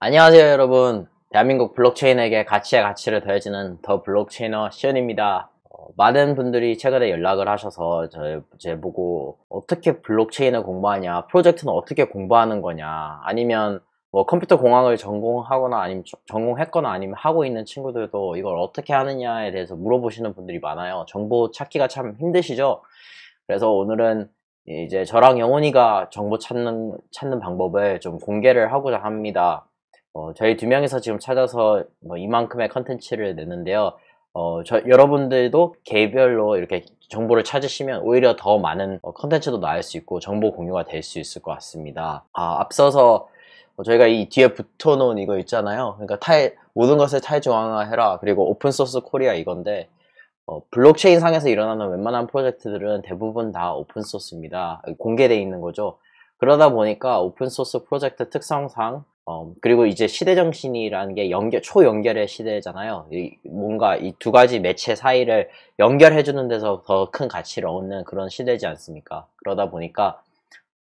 안녕하세요 여러분 대한민국 블록체인에게 가치의 가치를 더해지는 더 블록체이너 시연입니다 어, 많은 분들이 최근에 연락을 하셔서 제 보고 어떻게 블록체인을 공부하냐 프로젝트는 어떻게 공부하는 거냐 아니면 뭐 컴퓨터 공학을 전공하거나 아니면 전공했거나 아니면 하고 있는 친구들도 이걸 어떻게 하느냐에 대해서 물어보시는 분들이 많아요 정보 찾기가 참 힘드시죠 그래서 오늘은 이제 저랑 영훈이가 정보 찾는, 찾는 방법을 좀 공개를 하고자 합니다 어, 저희 두 명이서 지금 찾아서 뭐 이만큼의 컨텐츠를 내는데요. 어, 저, 여러분들도 개별로 이렇게 정보를 찾으시면 오히려 더 많은 어, 컨텐츠도 나올 수 있고 정보 공유가 될 수 있을 것 같습니다. 아, 앞서서 어, 저희가 이 뒤에 붙어놓은 이거 있잖아요. 그러니까 타 모든 것을 탈중앙화해라. 그리고 오픈소스 코리아 이건데 어, 블록체인 상에서 일어나는 웬만한 프로젝트들은 대부분 다 오픈소스입니다. 공개되어 있는 거죠. 그러다 보니까 오픈소스 프로젝트 특성상 어, 그리고 이제 시대 정신이라는 게 연결, 초연결의 시대잖아요. 이, 뭔가 이 두 가지 매체 사이를 연결해주는 데서 더 큰 가치를 얻는 그런 시대지 않습니까? 그러다 보니까,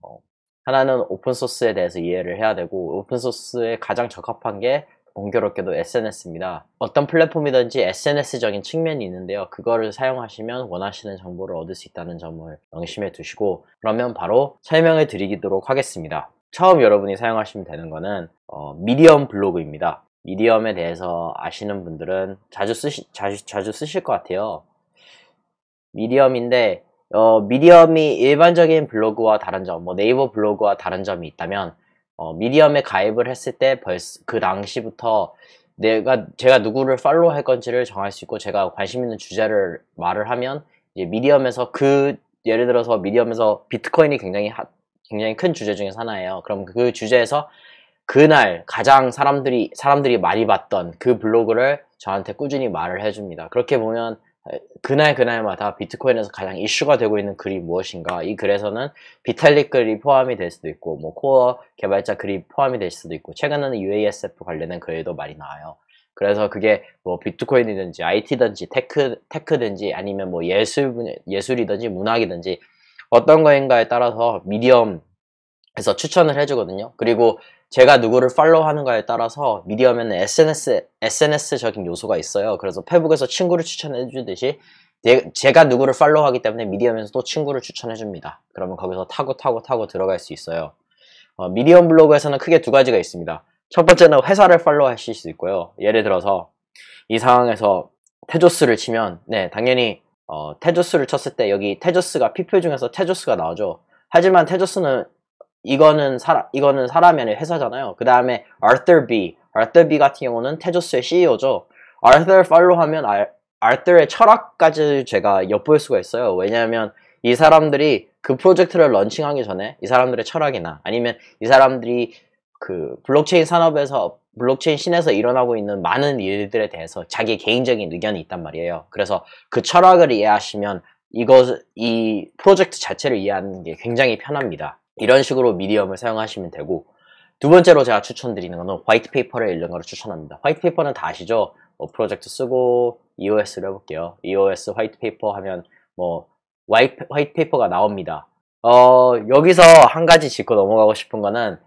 어, 하나는 오픈소스에 대해서 이해를 해야 되고, 오픈소스에 가장 적합한 게 공교롭게도 SNS입니다. 어떤 플랫폼이든지 SNS적인 측면이 있는데요. 그거를 사용하시면 원하시는 정보를 얻을 수 있다는 점을 명심해 두시고, 그러면 바로 설명을 드리도록 하겠습니다. 처음 여러분이 사용하시면 되는 거는 어, 미디엄 블로그입니다. 미디엄에 대해서 아시는 분들은 자주 쓰시, 자주, 자주 쓰실 것 같아요. 미디엄인데 어, 미디엄이 일반적인 블로그와 다른 점, 뭐 네이버 블로그와 다른 점이 있다면 어, 미디엄에 가입을 했을 때 벌써 그 당시부터 내가 제가 누구를 팔로우 할 건지를 정할 수 있고 제가 관심 있는 주제를 말을 하면 이제 미디엄에서 그 예를 들어서 미디엄에서 비트코인이 굉장히 핫, 굉장히 큰 주제 중에 하나예요. 그럼 그 주제에서 그날 가장 사람들이 사람들이 많이 봤던 그 블로그를 저한테 꾸준히 말을 해줍니다. 그렇게 보면 그날 그날마다 비트코인에서 가장 이슈가 되고 있는 글이 무엇인가 이 글에서는 비탈릭 글이 포함이 될 수도 있고 뭐 코어 개발자 글이 포함이 될 수도 있고 최근에는 UASF 관련된 글도 많이 나와요. 그래서 그게 뭐 비트코인이든지 IT든지 테크 테크든지 아니면 뭐 예술 예술이든지 문학이든지 어떤 거인가에 따라서 미디엄에서 추천을 해주거든요. 그리고 제가 누구를 팔로우하는 가에 따라서 미디엄에는 SNS, SNS적인 요소가 있어요. 그래서 페북에서 친구를 추천해 주듯이 제가 누구를 팔로우하기 때문에 미디엄에서도 친구를 추천해 줍니다. 그러면 거기서 타고 타고 타고 들어갈 수 있어요. 어, 미디엄 블로그에서는 크게 두 가지가 있습니다. 첫 번째는 회사를 팔로우하실 수 있고요. 예를 들어서 이 상황에서 테조스를 치면 네 당연히 어, 테조스를 쳤을 때 여기 테조스가피플 중에서 테조스가 나오죠. 하지만 테조스는 이거는 사람 이거는 사람이 아니라 회사잖아요. 그 다음에 Arthur B, Arthur B 같은 경우는 테조스의 CEO죠. Arthur 팔로 하면 알, Arthur의 철학까지 제가 엿볼 수가 있어요. 왜냐하면 이 사람들이 그 프로젝트를 런칭하기 전에 이 사람들의 철학이나 아니면 이 사람들이 그 블록체인 산업에서 블록체인 신에서 일어나고 있는 많은 일들에 대해서 자기 개인적인 의견이 있단 말이에요. 그래서 그 철학을 이해하시면 이것, 이 프로젝트 자체를 이해하는 게 굉장히 편합니다. 이런 식으로 미디엄을 사용하시면 되고 두 번째로 제가 추천드리는 것은 화이트 페이퍼를 읽는 걸 추천합니다. 화이트 페이퍼는 다 아시죠? 뭐 프로젝트 쓰고 EOS를 해볼게요. EOS 화이트 페이퍼 하면 뭐 화이트, 화이트 페이퍼가 나옵니다. 어, 여기서 한 가지 짚고 넘어가고 싶은 거는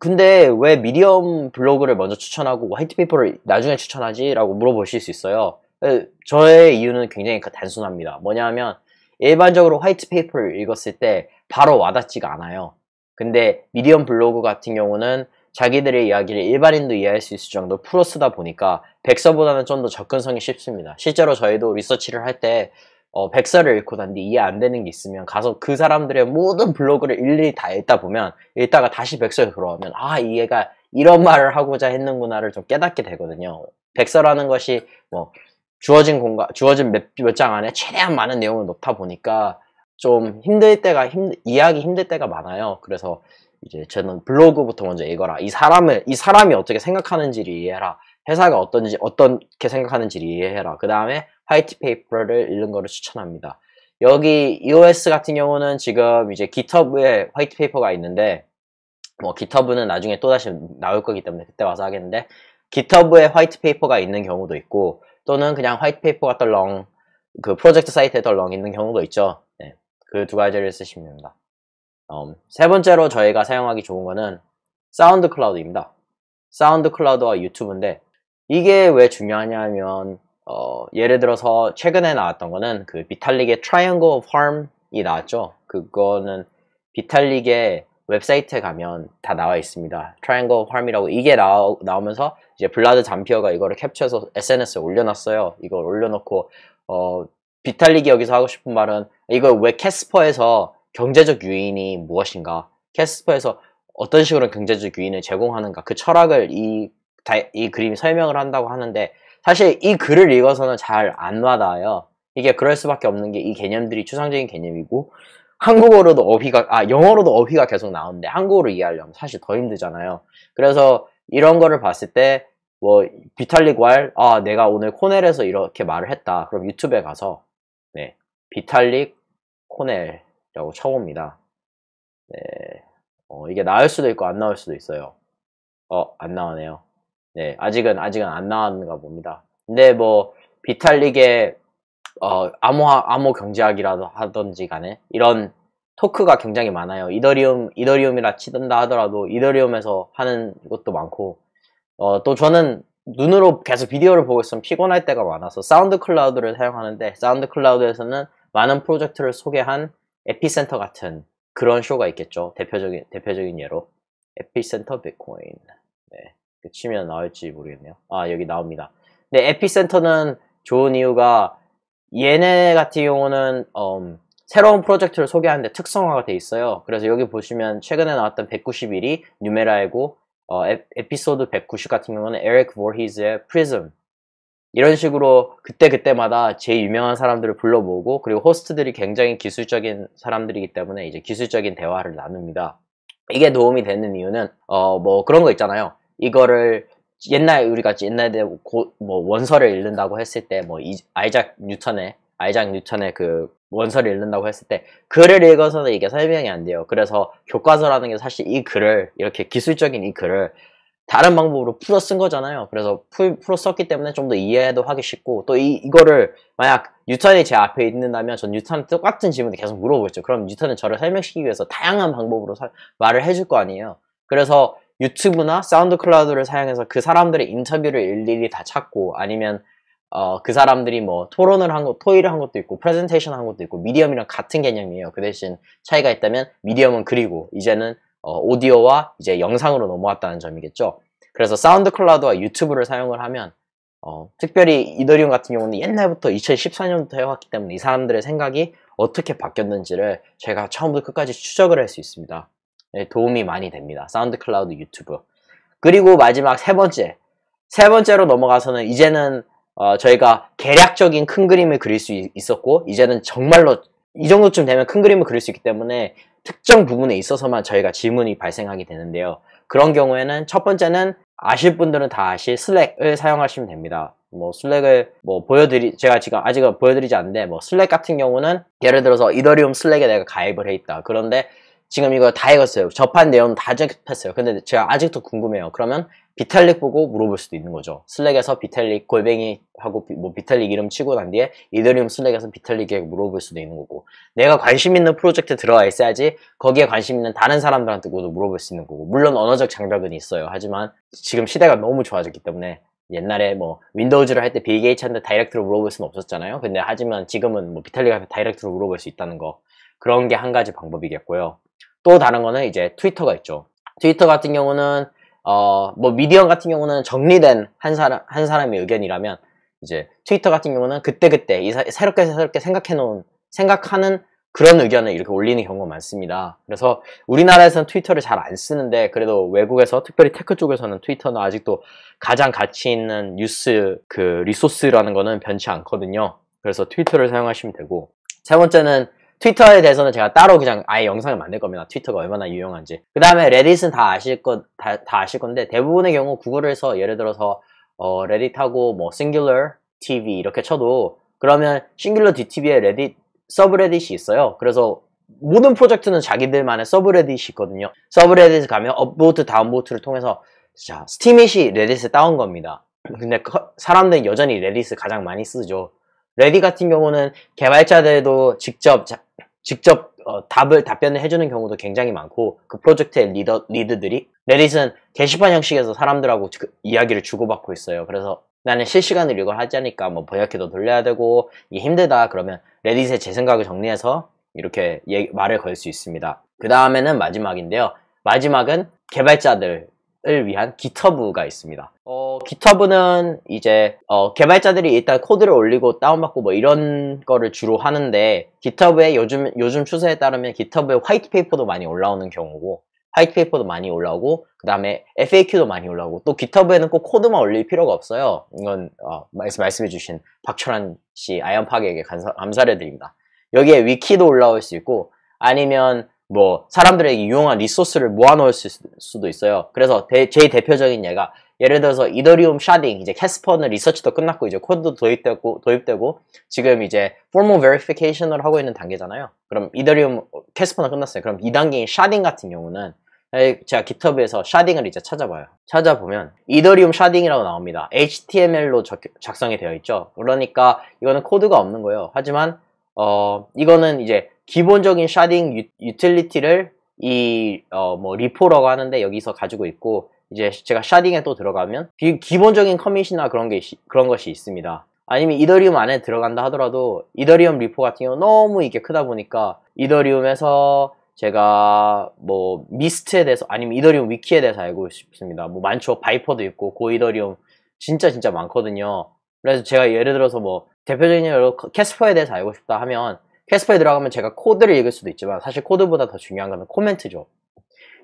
근데 왜 미디엄 블로그를 먼저 추천하고 화이트 페이퍼를 나중에 추천하지? 라고 물어보실 수 있어요. 네, 저의 이유는 굉장히 그 단순합니다. 뭐냐면 하 일반적으로 화이트 페이퍼를 읽었을 때 바로 와닿지가 않아요. 근데 미디엄 블로그 같은 경우는 자기들의 이야기를 일반인도 이해할 수 있을 정도 로 풀어 쓰다 보니까 백서보다는 좀 더 접근성이 쉽습니다. 실제로 저희도 리서치를 할때 어, 백서를 읽고 난뒤 이해 안 되는 게 있으면 가서 그 사람들의 모든 블로그를 일일이 다 읽다 보면 읽다가 다시 백서에 돌아오면 아 이해가 이런 말을 하고자 했는구나를 좀 깨닫게 되거든요. 백서라는 것이 뭐 주어진 공간, 주어진 몇 장 안에 최대한 많은 내용을 넣다 보니까 좀 힘들 때가 힘, 이해하기 힘들 때가 많아요. 그래서 이제 저는 블로그부터 먼저 읽어라. 이 사람을 이 사람이 어떻게 생각하는지를 이해해라. 회사가 어떤지 어떻게 생각하는지를 이해해라. 그 다음에 화이트 페이퍼를 읽는 거를 추천합니다. 여기 EOS 같은 경우는 지금 이제 GitHub에 화이트 페이퍼가 있는데 뭐 GitHub는 나중에 또다시 나올 거기 때문에 그때 와서 하겠는데 GitHub에 화이트 페이퍼가 있는 경우도 있고 또는 그냥 화이트 페이퍼가 덜렁 그 프로젝트 사이트에 덜렁 있는 경우도 있죠. 네, 그두 가지를 쓰시면 됩니다. 음, 세 번째로 저희가 사용하기 좋은 거는 사운드 클라우드입니다. 사운드 클라우드와 유튜브인데 이게 왜 중요하냐면 어, 예를 들어서 최근에 나왔던 거는 그 비탈릭의 트라이앵 n g 이 나왔죠. 그거는 비탈릭의 웹사이트에 가면 다 나와 있습니다. 트라이앵 n g 이라고 이게 나오, 나오면서 이제 블라드 잠피어가 이거를 캡처해서 SNS에 올려놨어요. 이걸 올려놓고 어, 비탈릭이 여기서 하고 싶은 말은 이걸 왜 캐스퍼에서 경제적 유인이 무엇인가? 캐스퍼에서 어떤 식으로 경제적 유인을 제공하는가? 그 철학을 이, 다, 이 그림이 설명을 한다고 하는데 사실 이 글을 읽어서는 잘 안 와닿아요. 이게 그럴 수밖에 없는 게 이 개념들이 추상적인 개념이고 한국어로도 어휘가 아 영어로도 어휘가 계속 나오는데 한국어로 이해하려면 사실 더 힘들잖아요. 그래서 이런 거를 봤을 때 뭐 비탈릭 왈, 아 내가 오늘 코넬에서 이렇게 말을 했다. 그럼 유튜브에 가서 네 비탈릭 코넬이라고 쳐봅니다. 네, 어, 이게 나올 수도 있고 안 나올 수도 있어요. 어, 안 나오네요. 네, 아직은, 아직은 안 나왔는가 봅니다. 근데 뭐, 비탈릭의, 어, 암호, 암호 경제학이라도 하던지 간에, 이런 토크가 굉장히 많아요. 이더리움, 이더리움이라 치든다 하더라도, 이더리움에서 하는 것도 많고, 어, 또 저는 눈으로 계속 비디오를 보고 있으면 피곤할 때가 많아서 사운드 클라우드를 사용하는데, 사운드 클라우드에서는 많은 프로젝트를 소개한 에피센터 같은 그런 쇼가 있겠죠. 대표적인, 대표적인 예로. 에피센터 비트코인. 네. 치면 그 나올지 모르겠네요. 아, 여기 나옵니다. 근데 에피센터는 좋은 이유가 얘네 같은 경우는 음, 새로운 프로젝트를 소개하는데 특성화가 돼 있어요. 그래서 여기 보시면 최근에 나왔던 191이 뉴메라이고 어, 에피소드 190 같은 경우는 에릭 보히즈의 프리즘 이런 식으로 그때그때마다 제일 유명한 사람들을 불러모으고 그리고 호스트들이 굉장히 기술적인 사람들이기 때문에 이제 기술적인 대화를 나눕니다. 이게 도움이 되는 이유는 어, 뭐 그런 거 있잖아요. 이거를 옛날 우리가 옛날에 고, 뭐 원서를 읽는다고 했을 때뭐 아이작 뉴턴의 아이작 뉴턴의 그 원서를 읽는다고 했을 때 글을 읽어서는 이게 설명이 안 돼요. 그래서 교과서라는 게 사실 이 글을 이렇게 기술적인 이 글을 다른 방법으로 풀어 쓴 거잖아요. 그래서 풀, 풀어 썼기 때문에 좀 더 이해도 하기 쉽고 또 이, 이거를 만약 뉴턴이 제 앞에 있는다면 전뉴턴한 똑같은 질문을 계속 물어보겠죠. 그럼 뉴턴은 저를 설명시키기 위해서 다양한 방법으로 사, 말을 해줄 거 아니에요. 그래서 유튜브나 사운드 클라우드를 사용해서 그 사람들의 인터뷰를 일일이 다 찾고 아니면 어, 그 사람들이 뭐 토론을 한 것, 토의를 한 것도 있고 프레젠테이션 한 것도 있고 미디엄이랑 같은 개념이에요. 그 대신 차이가 있다면 미디엄은 그리고 이제는 어, 오디오와 이제 영상으로 넘어왔다는 점이겠죠. 그래서 사운드 클라우드와 유튜브를 사용을 하면 어, 특별히 이더리움 같은 경우는 옛날부터 2014년부터 해왔기 때문에 이 사람들의 생각이 어떻게 바뀌었는지를 제가 처음부터 끝까지 추적을 할 수 있습니다. 네, 도움이 많이 됩니다. 사운드 클라우드 유튜브. 그리고 마지막 세 번째. 세 번째로 넘어가서는 이제는 어, 저희가 계략적인큰 그림을 그릴 수 있었고 이제는 정말로 이 정도쯤 되면 큰 그림을 그릴 수 있기 때문에 특정 부분에 있어서만 저희가 질문이 발생하게 되는데요. 그런 경우에는 첫 번째는 아실 분들은 다 아실 슬랙을 사용하시면 됩니다. 뭐 슬랙을 뭐 보여드리 제가 지금 아직은 보여드리지 않는데 뭐 슬랙 같은 경우는 예를 들어서 이더리움 슬랙에 내가 가입을 해 있다. 그런데 지금 이거 다 읽었어요. 접한 내용 다 접했어요. 근데 제가 아직도 궁금해요. 그러면 비탈릭 보고 물어볼 수도 있는 거죠. 슬랙에서 비탈릭 골뱅이 하고 뭐 비탈릭 이름 치고 난 뒤에 이더리움 슬랙에서 비탈릭에 물어볼 수도 있는 거고 내가 관심 있는 프로젝트 들어가 있어야지 거기에 관심 있는 다른 사람들한테 모두 물어볼 수 있는 거고 물론 언어적 장벽은 있어요. 하지만 지금 시대가 너무 좋아졌기 때문에 옛날에 뭐 윈도우즈를 할때 b g 이한테 다이렉트로 물어볼 수는 없었잖아요. 근데 하지만 지금은 뭐 비탈릭한테 다이렉트로 물어볼 수 있다는 거 그런 게 한 가지 방법이겠고요. 또 다른 거는 이제 트위터가 있죠. 트위터 같은 경우는 어, 뭐미디엄 같은 경우는 정리된 한 사람 한 사람의 의견이라면 이제 트위터 같은 경우는 그때그때 그때 새롭게 새롭게 생각해 놓은 생각하는 그런 의견을 이렇게 올리는 경우가 많습니다. 그래서 우리나라에서는 트위터를 잘 안 쓰는데 그래도 외국에서 특별히 테크 쪽에서는 트위터는 아직도 가장 가치 있는 뉴스 그 리소스라는 거는 변치 않거든요. 그래서 트위터를 사용하시면 되고 세 번째는 트위터에 대해서는 제가 따로 그냥 아예 영상을 만들 겁니다. 트위터가 얼마나 유용한지. 그 다음에 레딧은 다 아실 것, 다, 다, 아실 건데 대부분의 경우 구글에서 예를 들어서 어, 레딧하고 뭐 singular TV 이렇게 쳐도 그러면 singular DTV에 레딧 서브레딧이 있어요. 그래서 모든 프로젝트는 자기들만의 서브레딧이 있거든요. 서브레딧에 가면 업보트, 다운보트를 통해서 자, 스티잇이 레딧을 따온 겁니다. 근데 사람들은 여전히 레딧을 가장 많이 쓰죠. 레디 같은 경우는 개발자들도 직접 직접 어, 답을 답변을 해주는 경우도 굉장히 많고 그 프로젝트의 리더, 리드들이 레딧은 게시판 형식에서 사람들하고 그 이야기를 주고받고 있어요. 그래서 나는 실시간으로 이걸 하자니까 뭐 번역기도 돌려야 되고 이 힘들다 그러면 레딧에 제 생각을 정리해서 이렇게 얘기, 말을 걸 수 있습니다. 그 다음에는 마지막인데요. 마지막은 개발자들 을 위한 기터브가 있습니다. 어, 기터브는 이제 어, 개발자들이 일단 코드를 올리고 다운받고 뭐 이런 거를 주로 하는데 기터브에 요즘 요즘 추세에 따르면 기터브에 화이트 페이퍼도 많이 올라오는 경우고 화이트 페이퍼도 많이 올라오고 그 다음에 FAQ도 많이 올라오고 또 기터브에는 꼭 코드만 올릴 필요가 없어요. 이건 어, 말씀, 말씀해주신 박철환 씨아이언파에게 감사, 감사를 드립니다. 여기에 위키도 올라올 수 있고 아니면 뭐 사람들에게 유용한 리소스를 모아놓을 수도 있어요. 그래서 대, 제일 대표적인 예가 예를 들어서 이더리움 샤딩 이제 캐스퍼는 리서치도 끝났고 이제 코드도 도입되고 도입되고 지금 이제 formal verification을 하고 있는 단계잖아요. 그럼 이더리움 캐스퍼는 끝났어요. 그럼 이단계인 샤딩 같은 경우는 제가 기터브에서 샤딩을 이제 찾아봐요. 찾아보면 이더리움 샤딩이라고 나옵니다. HTML로 적, 작성이 되어 있죠. 그러니까 이거는 코드가 없는 거예요. 하지만 어 이거는 이제 기본적인 샤딩 유, 유틸리티를 이어뭐 리포라고 하는데 여기서 가지고 있고 이제 제가 샤딩에 또 들어가면 기, 본적인 커밋이나 그런 게 그런 것이 있습니다. 아니면 이더리움 안에 들어간다 하더라도 이더리움 리포 같은 경우 너무 이게 크다 보니까 이더리움에서 제가 뭐 미스트에 대해서 아니면 이더리움 위키에 대해서 알고 싶습니다. 뭐 많죠. 바이퍼도 있고 고 이더리움 진짜 진짜 많거든요. 그래서 제가 예를 들어서 뭐 대표적인 예로 캐스퍼에 대해서 알고 싶다 하면 캐스퍼에 들어가면 제가 코드를 읽을 수도 있지만 사실 코드보다 더 중요한 건 코멘트죠.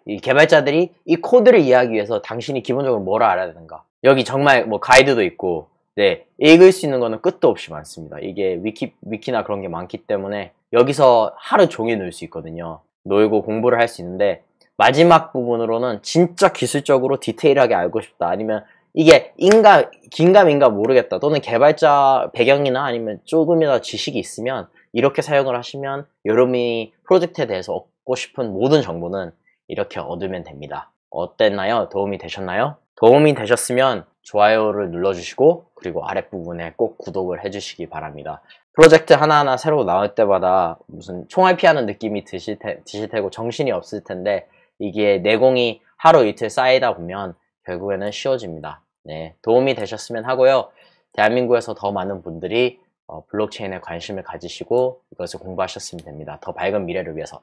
이 개발자들이 이 코드를 이해하기 위해서 당신이 기본적으로 뭘 알아야 되는가. 여기 정말 뭐 가이드도 있고, 네, 읽을 수 있는 거는 끝도 없이 많습니다. 이게 위키, 위키나 그런 게 많기 때문에 여기서 하루 종일 놀 수 있거든요. 놀고 공부를 할 수 있는데 마지막 부분으로는 진짜 기술적으로 디테일하게 알고 싶다. 아니면 이게 인가, 긴감인가 모르겠다. 또는 개발자 배경이나 아니면 조금이나 지식이 있으면 이렇게 사용을 하시면 여러분이 프로젝트에 대해서 얻고 싶은 모든 정보는 이렇게 얻으면 됩니다. 어땠나요? 도움이 되셨나요? 도움이 되셨으면 좋아요를 눌러주시고 그리고 아랫부분에 꼭 구독을 해주시기 바랍니다. 프로젝트 하나하나 새로 나올 때마다 무슨 총알 피하는 느낌이 드실, 테, 드실 테고 정신이 없을 텐데 이게 내공이 하루 이틀 쌓이다 보면 결국에는 쉬워집니다. 네, 도움이 되셨으면 하고요. 대한민국에서 더 많은 분들이 어, 블록체인에 관심을 가지시고 이것을 공부하셨으면 됩니다. 더 밝은 미래를 위해서.